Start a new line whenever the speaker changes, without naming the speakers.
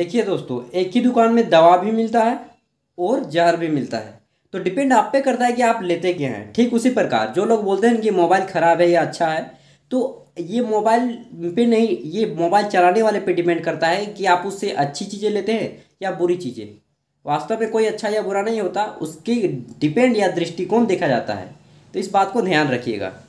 देखिए दोस्तों एक ही दुकान में दवा भी मिलता है और जहर भी मिलता है तो डिपेंड आप पे करता है कि आप लेते क्या हैं ठीक उसी प्रकार जो लोग बोलते हैं कि मोबाइल ख़राब है या अच्छा है तो ये मोबाइल पे नहीं ये मोबाइल चलाने वाले पे डिपेंड करता है कि आप उससे अच्छी चीज़ें लेते हैं या बुरी चीज़ें वास्तव में कोई अच्छा या बुरा नहीं होता उसकी डिपेंड या दृष्टिकोण देखा जाता है तो इस बात को ध्यान रखिएगा